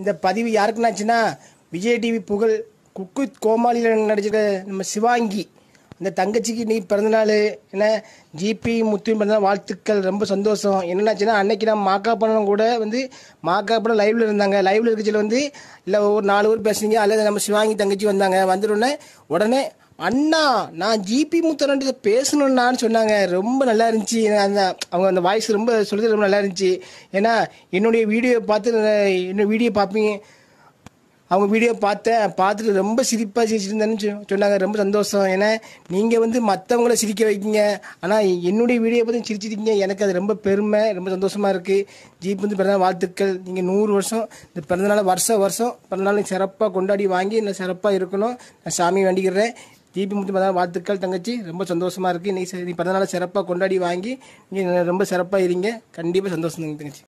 இந்த பதிவு யாருக்குன்னாச்சுன்னா விஜய் டிவி புகழ் குக்கு கோமாளியில் நடிச்சிருக்க நம்ம சிவாங்கி அந்த தங்கச்சிக்கு நீ பிறந்தநாள் என்ன ஜிபி முத்து பிறந்தநாள் வாழ்த்துக்கள் ரொம்ப சந்தோஷம் என்னென்னாச்சுன்னா அன்னைக்கு நான் மாக்கா பண்ணணும் கூட வந்து மாக்கா படம் லைவில் இருந்தாங்க லைவில் இருக்கச்சில் வந்து இல்லை ஒரு நாலு பேர் பேசுனீங்க அல்லது நம்ம சிவாங்கி தங்கச்சி வந்தாங்க வந்துடனே உடனே அண்ணா நான் ஜிபி முத்தரன்ட்டு பேசணும்னான்னு சொன்னாங்க ரொம்ப நல்லா இருந்துச்சு அந்த அவங்க அந்த வாய்ஸ் ரொம்ப சொல்கிறது ரொம்ப நல்லா இருந்துச்சு ஏன்னா என்னுடைய வீடியோ பார்த்து என்னோட வீடியோ பார்ப்பீங்க அவங்க வீடியோ பார்த்தேன் பார்த்துட்டு ரொம்ப சிரிப்பாக சிரிச்சிருந்தேன்னு சொன்னாங்க ரொம்ப சந்தோஷம் ஏன்னா நீங்கள் வந்து மற்றவங்கள சிரிக்க வைக்கிங்க ஆனால் என்னுடைய வீடியோ பற்றி சிரிச்சிருக்கீங்க எனக்கு அது ரொம்ப பெருமை ரொம்ப சந்தோஷமாக இருக்குது ஜீப் வந்து பிறந்தநாள் வாழ்த்துக்கள் நீங்கள் நூறு வருஷம் இந்த பிறந்தநாள் வருஷம் வருஷம் பிறந்தநாள் சிறப்பாக கொண்டாடி வாங்கி நான் சிறப்பாக இருக்கணும் நான் சாமி வேண்டிக்கிறேன் தீபி முத்து பதினாலு வாழ்த்துக்கள் தங்கச்சி ரொம்ப சந்தோஷமாக இருக்குது இன்னைக்கு நீ பிறந்தநாள் சிறப்பாக கொண்டாடி வாங்கி நீங்கள் ரொம்ப சிறப்பாக இருங்க கண்டிப்பாக சந்தோஷம் தங்கச்சி